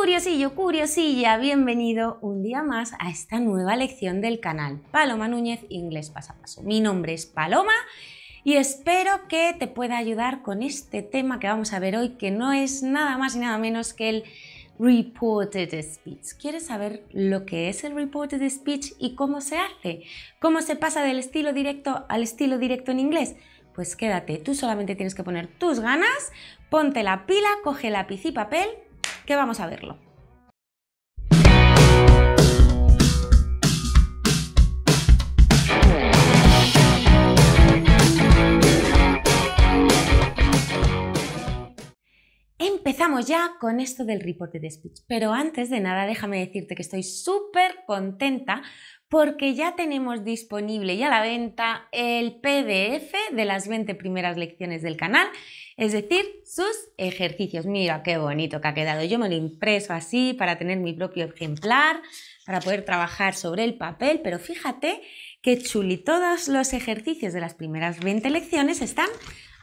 Curiosillo, curiosilla, bienvenido un día más a esta nueva lección del canal Paloma Núñez Inglés Paso a Paso. Mi nombre es Paloma y espero que te pueda ayudar con este tema que vamos a ver hoy, que no es nada más y nada menos que el Reported Speech. ¿Quieres saber lo que es el Reported Speech y cómo se hace? ¿Cómo se pasa del estilo directo al estilo directo en inglés? Pues quédate, tú solamente tienes que poner tus ganas, ponte la pila, coge lápiz y papel que vamos a verlo. Empezamos ya con esto del reporte de speech, pero antes de nada déjame decirte que estoy súper contenta porque ya tenemos disponible y a la venta el PDF de las 20 primeras lecciones del canal, es decir, sus ejercicios. Mira qué bonito que ha quedado. Yo me lo impreso así para tener mi propio ejemplar, para poder trabajar sobre el papel, pero fíjate qué chuli, todos los ejercicios de las primeras 20 lecciones están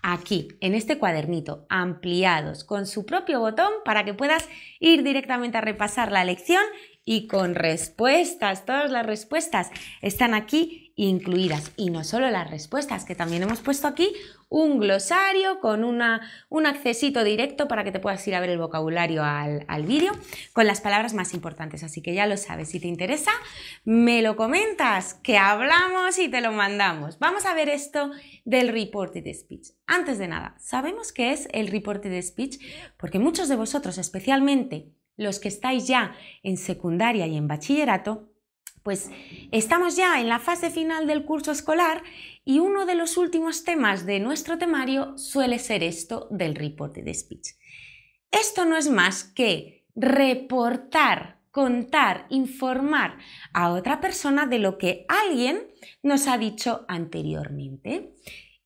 aquí, en este cuadernito, ampliados, con su propio botón para que puedas ir directamente a repasar la lección y con respuestas. Todas las respuestas están aquí incluidas. Y no solo las respuestas, que también hemos puesto aquí un glosario con una, un accesito directo para que te puedas ir a ver el vocabulario al, al vídeo con las palabras más importantes. Así que ya lo sabes, si te interesa, me lo comentas, que hablamos y te lo mandamos. Vamos a ver esto del reported speech. Antes de nada, sabemos qué es el reported speech porque muchos de vosotros, especialmente los que estáis ya en secundaria y en bachillerato, pues estamos ya en la fase final del curso escolar y uno de los últimos temas de nuestro temario suele ser esto del reporte de speech. Esto no es más que reportar, contar, informar a otra persona de lo que alguien nos ha dicho anteriormente.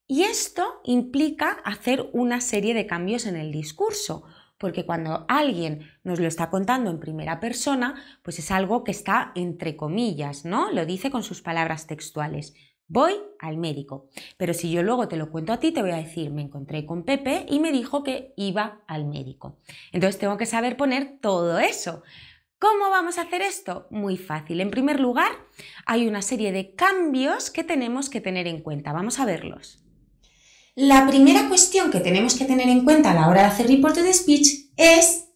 Y esto implica hacer una serie de cambios en el discurso, porque cuando alguien nos lo está contando en primera persona, pues es algo que está entre comillas, ¿no? Lo dice con sus palabras textuales. Voy al médico. Pero si yo luego te lo cuento a ti, te voy a decir, me encontré con Pepe y me dijo que iba al médico. Entonces tengo que saber poner todo eso. ¿Cómo vamos a hacer esto? Muy fácil. En primer lugar, hay una serie de cambios que tenemos que tener en cuenta. Vamos a verlos. La primera cuestión que tenemos que tener en cuenta a la hora de hacer de speech es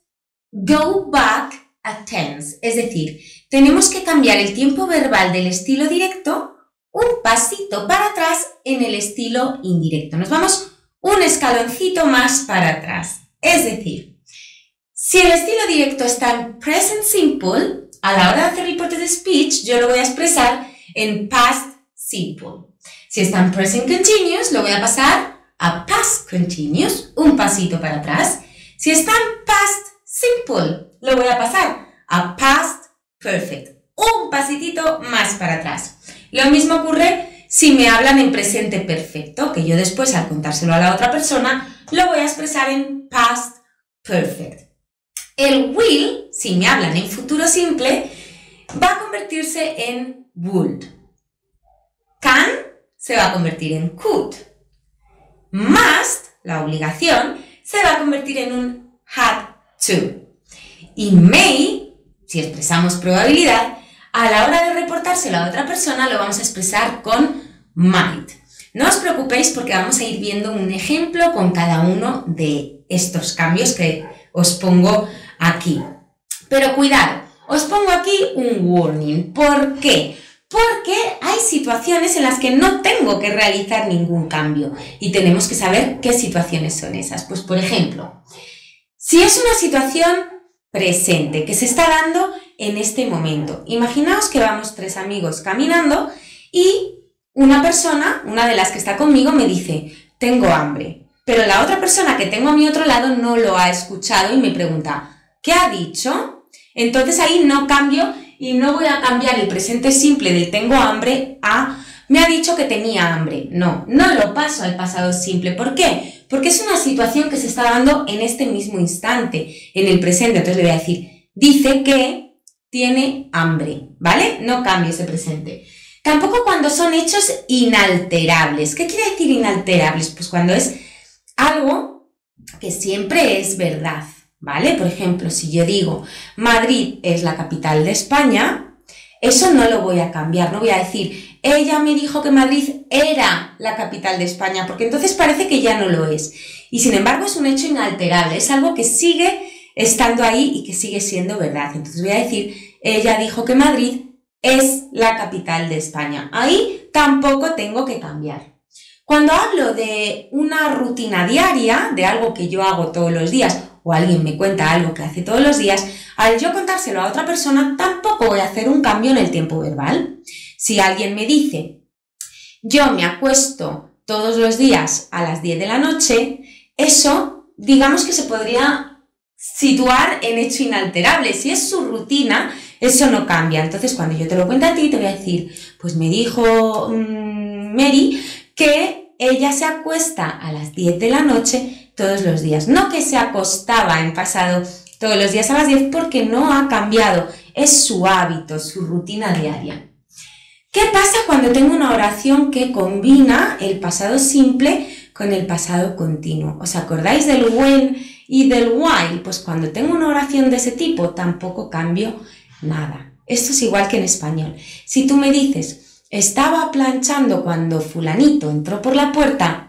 go back a tense, es decir, tenemos que cambiar el tiempo verbal del estilo directo un pasito para atrás en el estilo indirecto. Nos vamos un escaloncito más para atrás. Es decir, si el estilo directo está en present simple, a la hora de hacer de speech yo lo voy a expresar en past simple. Si está en present continuous, lo voy a pasar a past continuous, un pasito para atrás. Si está en past simple, lo voy a pasar a past perfect, un pasitito más para atrás. Lo mismo ocurre si me hablan en presente perfecto, que yo después al contárselo a la otra persona, lo voy a expresar en past perfect. El will, si me hablan en futuro simple, va a convertirse en would se va a convertir en could. Must, la obligación, se va a convertir en un had to. Y may, si expresamos probabilidad, a la hora de reportárselo a otra persona lo vamos a expresar con might. No os preocupéis porque vamos a ir viendo un ejemplo con cada uno de estos cambios que os pongo aquí. Pero cuidado, os pongo aquí un warning. ¿Por qué? porque hay situaciones en las que no tengo que realizar ningún cambio y tenemos que saber qué situaciones son esas. Pues por ejemplo, si es una situación presente que se está dando en este momento, imaginaos que vamos tres amigos caminando y una persona, una de las que está conmigo, me dice, tengo hambre, pero la otra persona que tengo a mi otro lado no lo ha escuchado y me pregunta, ¿qué ha dicho? Entonces ahí no cambio y no voy a cambiar el presente simple de tengo hambre a me ha dicho que tenía hambre. No, no lo paso al pasado simple. ¿Por qué? Porque es una situación que se está dando en este mismo instante, en el presente. Entonces le voy a decir, dice que tiene hambre, ¿vale? No cambie ese presente. Tampoco cuando son hechos inalterables. ¿Qué quiere decir inalterables? Pues cuando es algo que siempre es verdad. ¿vale? Por ejemplo, si yo digo Madrid es la capital de España, eso no lo voy a cambiar, no voy a decir ella me dijo que Madrid era la capital de España, porque entonces parece que ya no lo es. Y sin embargo es un hecho inalterable, es algo que sigue estando ahí y que sigue siendo verdad. Entonces voy a decir, ella dijo que Madrid es la capital de España. Ahí tampoco tengo que cambiar. Cuando hablo de una rutina diaria, de algo que yo hago todos los días o alguien me cuenta algo que hace todos los días, al yo contárselo a otra persona tampoco voy a hacer un cambio en el tiempo verbal. Si alguien me dice, yo me acuesto todos los días a las 10 de la noche, eso digamos que se podría situar en hecho inalterable. Si es su rutina, eso no cambia. Entonces cuando yo te lo cuento a ti, te voy a decir, pues me dijo mm, Mary que ella se acuesta a las 10 de la noche todos los días. No que se acostaba en pasado todos los días a las 10 porque no ha cambiado, es su hábito, su rutina diaria. ¿Qué pasa cuando tengo una oración que combina el pasado simple con el pasado continuo? ¿Os acordáis del when y del while? Pues cuando tengo una oración de ese tipo tampoco cambio nada. Esto es igual que en español. Si tú me dices, estaba planchando cuando fulanito entró por la puerta,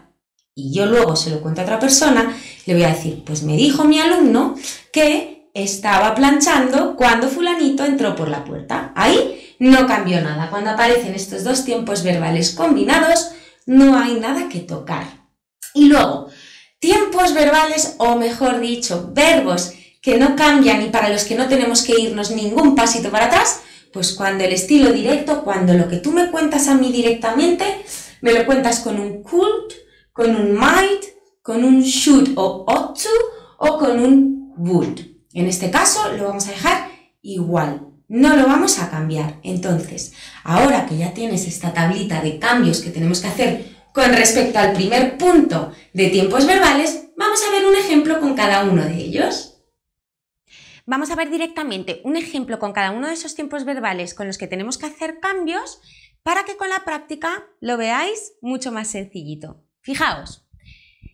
y yo luego se lo cuento a otra persona, le voy a decir, pues me dijo mi alumno que estaba planchando cuando fulanito entró por la puerta. Ahí no cambió nada. Cuando aparecen estos dos tiempos verbales combinados, no hay nada que tocar. Y luego, tiempos verbales, o mejor dicho, verbos que no cambian y para los que no tenemos que irnos ningún pasito para atrás, pues cuando el estilo directo, cuando lo que tú me cuentas a mí directamente, me lo cuentas con un cult, con un might, con un should o ought to o con un would. En este caso lo vamos a dejar igual, no lo vamos a cambiar. Entonces, ahora que ya tienes esta tablita de cambios que tenemos que hacer con respecto al primer punto de tiempos verbales, vamos a ver un ejemplo con cada uno de ellos. Vamos a ver directamente un ejemplo con cada uno de esos tiempos verbales con los que tenemos que hacer cambios para que con la práctica lo veáis mucho más sencillito. Fijaos,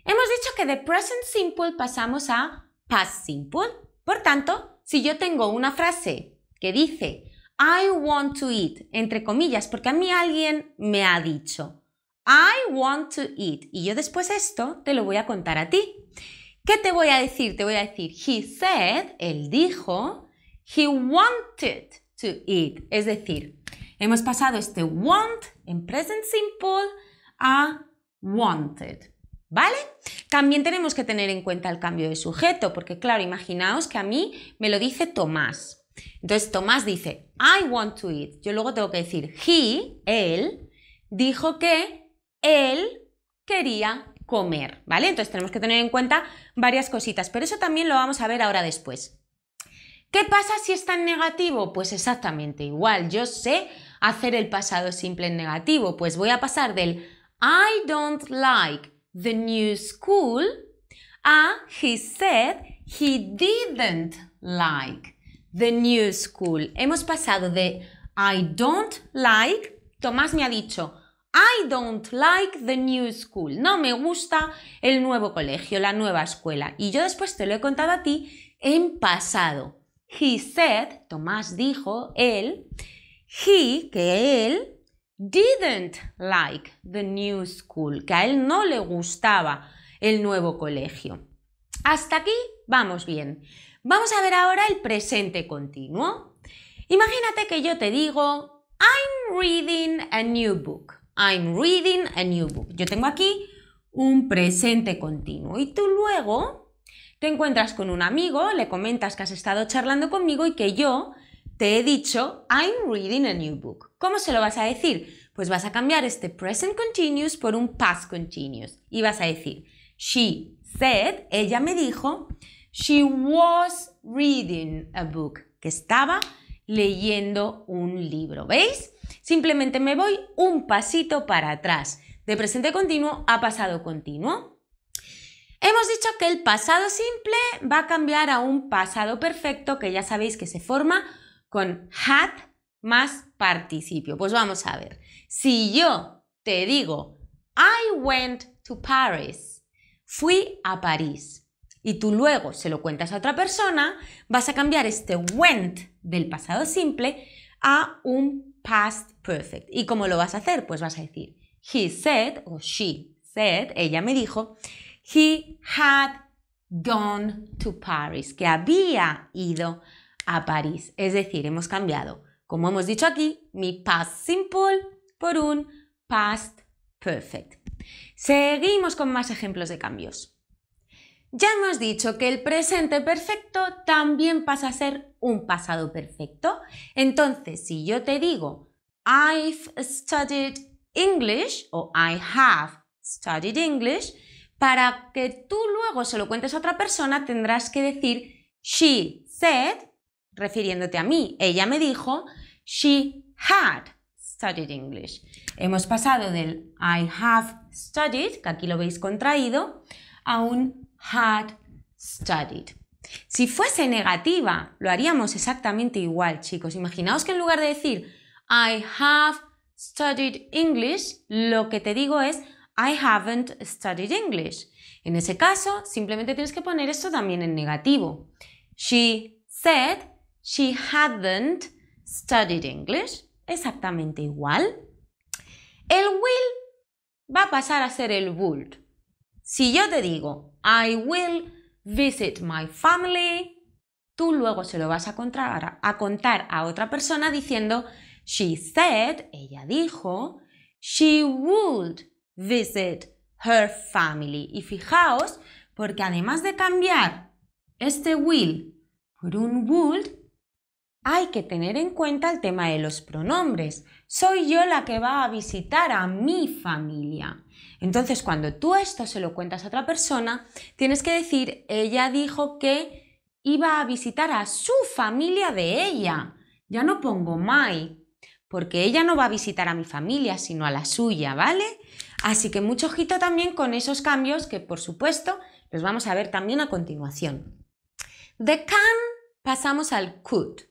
hemos dicho que de present simple pasamos a past simple. Por tanto, si yo tengo una frase que dice I want to eat, entre comillas, porque a mí alguien me ha dicho I want to eat y yo después esto te lo voy a contar a ti. ¿Qué te voy a decir? Te voy a decir, he said, él dijo, he wanted to eat. Es decir, hemos pasado este want en present simple a wanted. ¿Vale? También tenemos que tener en cuenta el cambio de sujeto, porque claro, imaginaos que a mí me lo dice Tomás. Entonces Tomás dice, I want to eat. Yo luego tengo que decir, he, él, dijo que él quería comer, ¿vale? Entonces tenemos que tener en cuenta varias cositas, pero eso también lo vamos a ver ahora después. ¿Qué pasa si está en negativo? Pues exactamente igual, yo sé hacer el pasado simple en negativo, pues voy a pasar del I don't like the new school. a he said he didn't like the new school. Hemos pasado de I don't like, Tomás me ha dicho, I don't like the new school. No me gusta el nuevo colegio, la nueva escuela. Y yo después te lo he contado a ti en pasado. He said, Tomás dijo, él, he, que él, didn't like the new school, que a él no le gustaba el nuevo colegio. Hasta aquí vamos bien. Vamos a ver ahora el presente continuo. Imagínate que yo te digo, I'm reading a new book. I'm reading a new book. Yo tengo aquí un presente continuo y tú luego te encuentras con un amigo, le comentas que has estado charlando conmigo y que yo te he dicho, I'm reading a new book. ¿Cómo se lo vas a decir? Pues vas a cambiar este present continuous por un past continuous. Y vas a decir, she said, ella me dijo, she was reading a book, que estaba leyendo un libro. ¿Veis? Simplemente me voy un pasito para atrás. De presente continuo a pasado continuo. Hemos dicho que el pasado simple va a cambiar a un pasado perfecto que ya sabéis que se forma con had más participio. Pues vamos a ver. Si yo te digo, I went to Paris, fui a París, y tú luego se lo cuentas a otra persona, vas a cambiar este went del pasado simple a un past perfect. ¿Y cómo lo vas a hacer? Pues vas a decir, he said o she said, ella me dijo, he had gone to Paris, que había ido a a París. Es decir, hemos cambiado, como hemos dicho aquí, mi past simple por un past perfect. Seguimos con más ejemplos de cambios. Ya hemos dicho que el presente perfecto también pasa a ser un pasado perfecto. Entonces, si yo te digo I've studied English o I have studied English, para que tú luego se lo cuentes a otra persona tendrás que decir she said refiriéndote a mí. Ella me dijo, she had studied English. Hemos pasado del I have studied, que aquí lo veis contraído, a un had studied. Si fuese negativa, lo haríamos exactamente igual, chicos. Imaginaos que en lugar de decir I have studied English, lo que te digo es I haven't studied English. En ese caso, simplemente tienes que poner esto también en negativo. She said She hadn't studied English. Exactamente igual. El will va a pasar a ser el would. Si yo te digo, I will visit my family, tú luego se lo vas a contar a, otra persona diciendo, she said, ella dijo, she would visit her family. Y fijaos, porque además de cambiar este will por un would, hay que tener en cuenta el tema de los pronombres. Soy yo la que va a visitar a mi familia. Entonces, cuando tú esto se lo cuentas a otra persona, tienes que decir, ella dijo que iba a visitar a su familia de ella. Ya no pongo my, porque ella no va a visitar a mi familia, sino a la suya, ¿vale? Así que mucho ojito también con esos cambios que, por supuesto, los vamos a ver también a continuación. De can pasamos al could.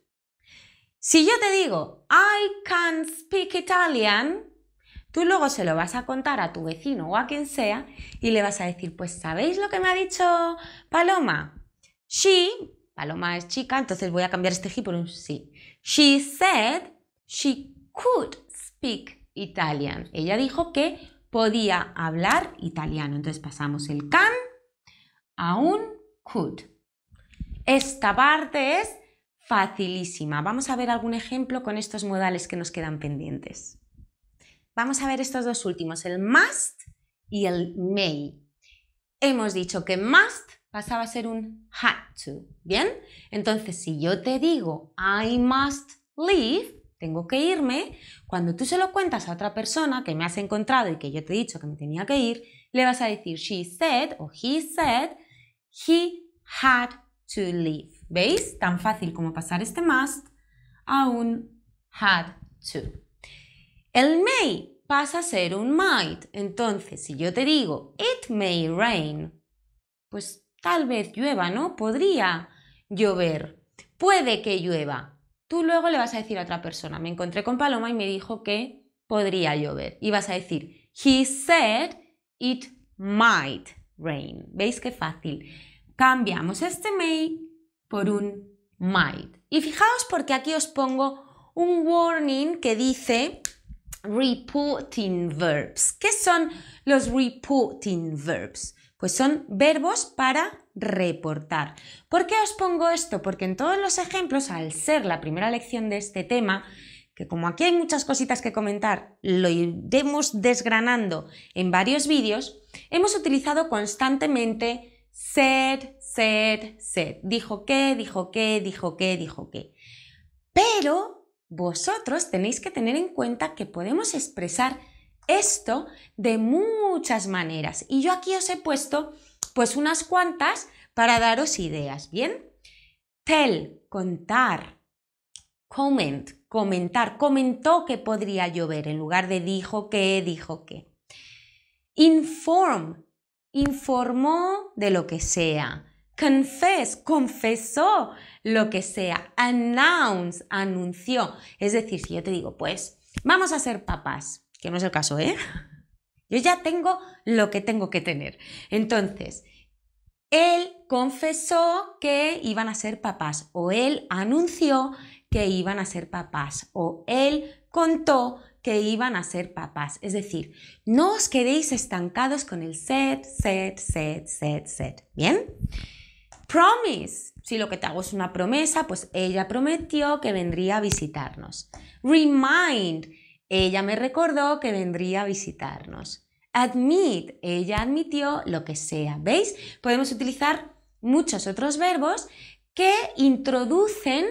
Si yo te digo, I can speak Italian, tú luego se lo vas a contar a tu vecino o a quien sea y le vas a decir, pues ¿sabéis lo que me ha dicho Paloma? She, Paloma es chica, entonces voy a cambiar este he por un sí. She said she could speak Italian. Ella dijo que podía hablar italiano. Entonces pasamos el can a un could. Esta parte es facilísima. Vamos a ver algún ejemplo con estos modales que nos quedan pendientes. Vamos a ver estos dos últimos, el must y el may. Hemos dicho que must pasaba a ser un had to, ¿bien? Entonces, si yo te digo I must leave, tengo que irme, cuando tú se lo cuentas a otra persona que me has encontrado y que yo te he dicho que me tenía que ir, le vas a decir she said o he said he had to leave. ¿Veis? Tan fácil como pasar este must a un had to. El may pasa a ser un might. Entonces, si yo te digo it may rain, pues tal vez llueva, ¿no? Podría llover. Puede que llueva. Tú luego le vas a decir a otra persona, me encontré con Paloma y me dijo que podría llover. Y vas a decir, he said it might rain. ¿Veis qué fácil? Cambiamos este may por un might. Y fijaos porque aquí os pongo un warning que dice reporting verbs. ¿Qué son los reporting verbs? Pues son verbos para reportar. ¿Por qué os pongo esto? Porque en todos los ejemplos, al ser la primera lección de este tema, que como aquí hay muchas cositas que comentar, lo iremos desgranando en varios vídeos, hemos utilizado constantemente ser, said, said. Dijo que, dijo que, dijo que, dijo que. Pero vosotros tenéis que tener en cuenta que podemos expresar esto de muchas maneras. Y yo aquí os he puesto pues unas cuantas para daros ideas, ¿bien? Tell, contar. Comment, comentar. Comentó que podría llover en lugar de dijo que, dijo que. Inform, informó de lo que sea confess, confesó lo que sea, announce, anunció. Es decir, si yo te digo, pues, vamos a ser papás, que no es el caso, ¿eh? Yo ya tengo lo que tengo que tener. Entonces, él confesó que iban a ser papás, o él anunció que iban a ser papás, o él contó que iban a ser papás. Es decir, no os quedéis estancados con el set, set, set, set, set. ¿Bien? Promise. Si lo que te hago es una promesa, pues ella prometió que vendría a visitarnos. Remind. Ella me recordó que vendría a visitarnos. Admit. Ella admitió lo que sea. ¿Veis? Podemos utilizar muchos otros verbos que introducen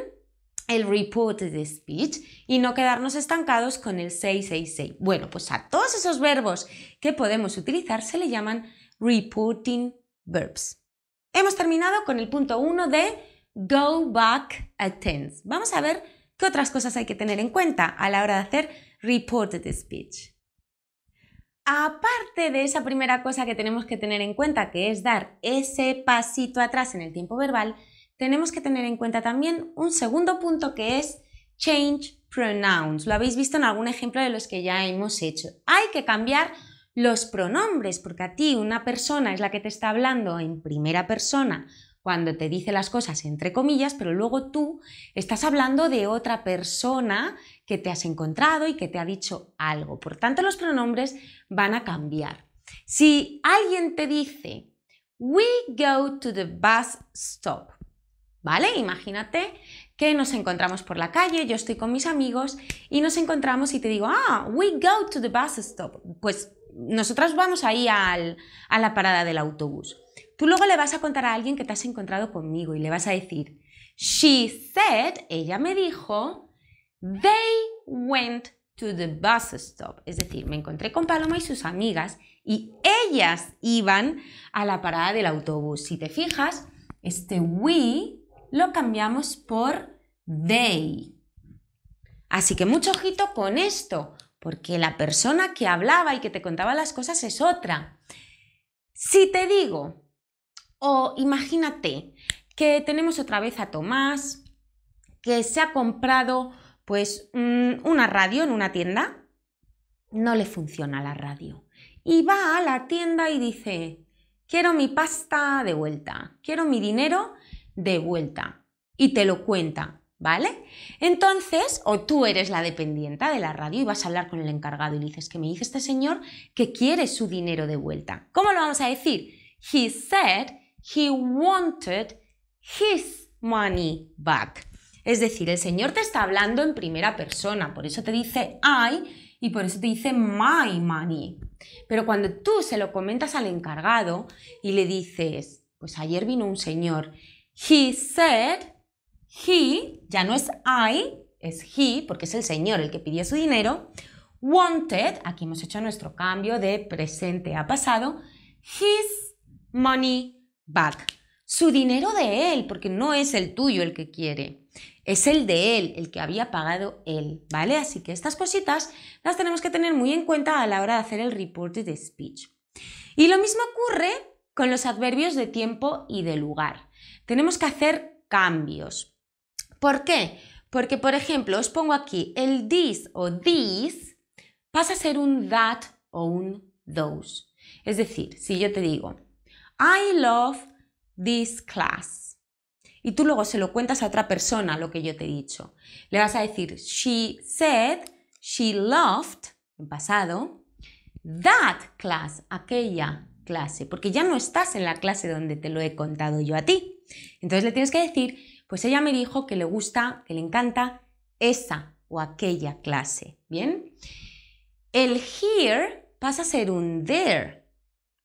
el reported speech y no quedarnos estancados con el 666. Bueno, pues a todos esos verbos que podemos utilizar se le llaman reporting verbs. Hemos terminado con el punto 1 de Go Back a Tense. Vamos a ver qué otras cosas hay que tener en cuenta a la hora de hacer Reported Speech. Aparte de esa primera cosa que tenemos que tener en cuenta, que es dar ese pasito atrás en el tiempo verbal, tenemos que tener en cuenta también un segundo punto que es change pronouns. Lo habéis visto en algún ejemplo de los que ya hemos hecho. Hay que cambiar los pronombres, porque a ti una persona es la que te está hablando en primera persona cuando te dice las cosas entre comillas, pero luego tú estás hablando de otra persona que te has encontrado y que te ha dicho algo. Por tanto, los pronombres van a cambiar. Si alguien te dice, we go to the bus stop, ¿vale? Imagínate que nos encontramos por la calle, yo estoy con mis amigos y nos encontramos y te digo, ah, we go to the bus stop. Pues nosotras vamos ahí a la parada del autobús. Tú luego le vas a contar a alguien que te has encontrado conmigo y le vas a decir, she said, ella me dijo, they went to the bus stop. Es decir, me encontré con Paloma y sus amigas y ellas iban a la parada del autobús. Si te fijas, este we lo cambiamos por they. Así que mucho ojito con esto, porque la persona que hablaba y que te contaba las cosas es otra. Si te digo, o imagínate que tenemos otra vez a Tomás, que se ha comprado pues mm, una radio en una tienda, no le funciona la radio. Y va a la tienda y dice, quiero mi pasta de vuelta, quiero mi dinero de vuelta. Y te lo cuenta. ¿Vale? Entonces, o tú eres la dependienta de la radio y vas a hablar con el encargado y le dices que me dice este señor que quiere su dinero de vuelta. ¿Cómo lo vamos a decir? He said he wanted his money back. Es decir, el señor te está hablando en primera persona, por eso te dice I y por eso te dice my money. Pero cuando tú se lo comentas al encargado y le dices, pues ayer vino un señor, he said he, ya no es I, es he, porque es el señor el que pidió su dinero. Wanted, aquí hemos hecho nuestro cambio de presente a pasado, his money back. Su dinero de él, porque no es el tuyo el que quiere, es el de él, el que había pagado él, ¿vale? Así que estas cositas las tenemos que tener muy en cuenta a la hora de hacer el reported speech. Y lo mismo ocurre con los adverbios de tiempo y de lugar. Tenemos que hacer cambios. ¿Por qué? Porque, por ejemplo, os pongo aquí el this o this pasa a ser un that o un those. Es decir, si yo te digo, I love this class. Y tú luego se lo cuentas a otra persona lo que yo te he dicho. Le vas a decir, she said she loved, en pasado, that class, aquella clase, porque ya no estás en la clase donde te lo he contado yo a ti. Entonces le tienes que decir, pues ella me dijo que le gusta, que le encanta esa o aquella clase. ¿Bien? El here pasa a ser un there.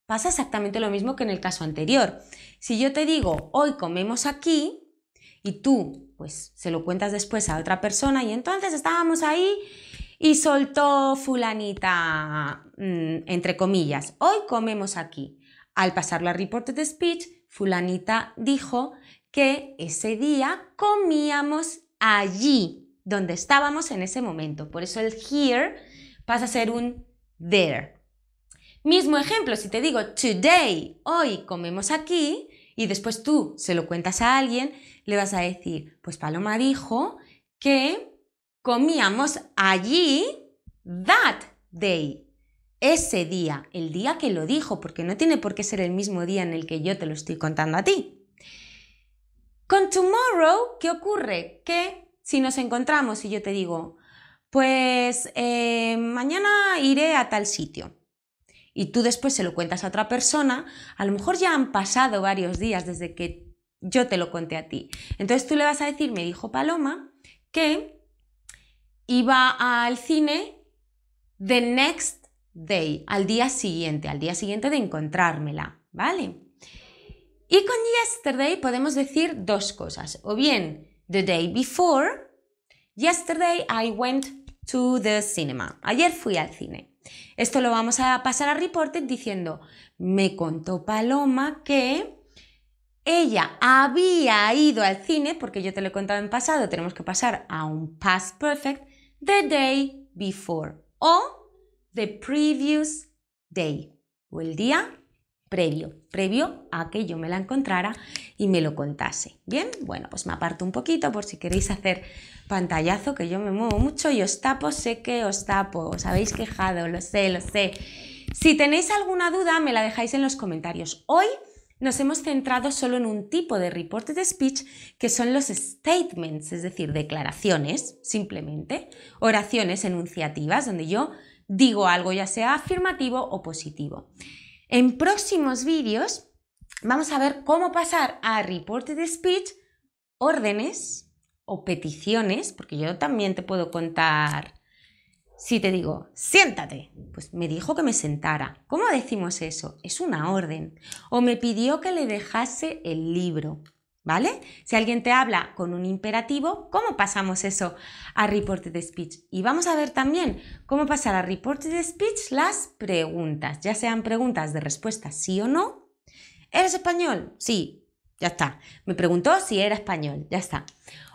Pasa exactamente lo mismo que en el caso anterior. Si yo te digo, hoy comemos aquí, y tú, pues, se lo cuentas después a otra persona, y entonces estábamos ahí y soltó fulanita, mm, entre comillas, hoy comemos aquí. Al pasarlo a Reported Speech, fulanita dijo que ese día comíamos allí, donde estábamos en ese momento. Por eso el here pasa a ser un there. Mismo ejemplo, si te digo today, hoy comemos aquí, y después tú se lo cuentas a alguien, le vas a decir, pues Paloma dijo que comíamos allí that day, ese día, el día que lo dijo, porque no tiene por qué ser el mismo día en el que yo te lo estoy contando a ti. Con tomorrow, ¿qué ocurre? Que si nos encontramos y yo te digo, pues eh, mañana iré a tal sitio y tú después se lo cuentas a otra persona, a lo mejor ya han pasado varios días desde que yo te lo conté a ti. Entonces tú le vas a decir, me dijo Paloma, que iba al cine the next day, al día siguiente, al día siguiente de encontrármela, ¿vale? Y con yesterday podemos decir dos cosas. O bien, the day before, yesterday I went to the cinema. Ayer fui al cine. Esto lo vamos a pasar a reported diciendo, me contó Paloma que ella había ido al cine, porque yo te lo he contado en pasado, tenemos que pasar a un past perfect, the day before o the previous day o el día previo, previo a que yo me la encontrara y me lo contase. Bien, bueno, pues me aparto un poquito por si queréis hacer pantallazo, que yo me muevo mucho y os tapo, sé que os tapo, os habéis quejado, lo sé, lo sé. Si tenéis alguna duda, me la dejáis en los comentarios. Hoy nos hemos centrado solo en un tipo de de speech que son los statements, es decir, declaraciones, simplemente, oraciones enunciativas, donde yo digo algo ya sea afirmativo o positivo. En próximos vídeos vamos a ver cómo pasar a Reported Speech órdenes o peticiones, porque yo también te puedo contar si te digo, siéntate, pues me dijo que me sentara. ¿Cómo decimos eso? Es una orden. O me pidió que le dejase el libro. ¿Vale? Si alguien te habla con un imperativo, ¿cómo pasamos eso a reported speech? Y vamos a ver también cómo pasar a reported speech las preguntas, ya sean preguntas de respuesta sí o no. ¿Eres español? Sí, ya está. Me preguntó si era español, ya está.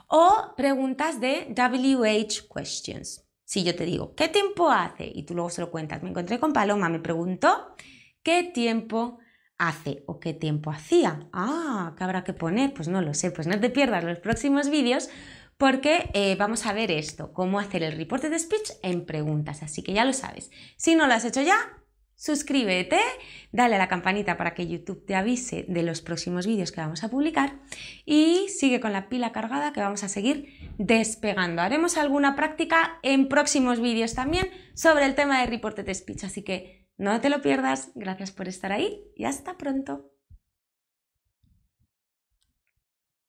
O preguntas de WH questions. Si yo te digo, ¿qué tiempo hace? Y tú luego se lo cuentas. Me encontré con Paloma, me preguntó, ¿qué tiempo hace o qué tiempo hacía. Ah, ¿qué habrá que poner? Pues no lo sé, pues no te pierdas los próximos vídeos porque eh, vamos a ver esto, cómo hacer el reporte de speech en preguntas, así que ya lo sabes. Si no lo has hecho ya, suscríbete, dale a la campanita para que YouTube te avise de los próximos vídeos que vamos a publicar y sigue con la pila cargada que vamos a seguir despegando. Haremos alguna práctica en próximos vídeos también sobre el tema de reporte de speech, así que no te lo pierdas, gracias por estar ahí y hasta pronto.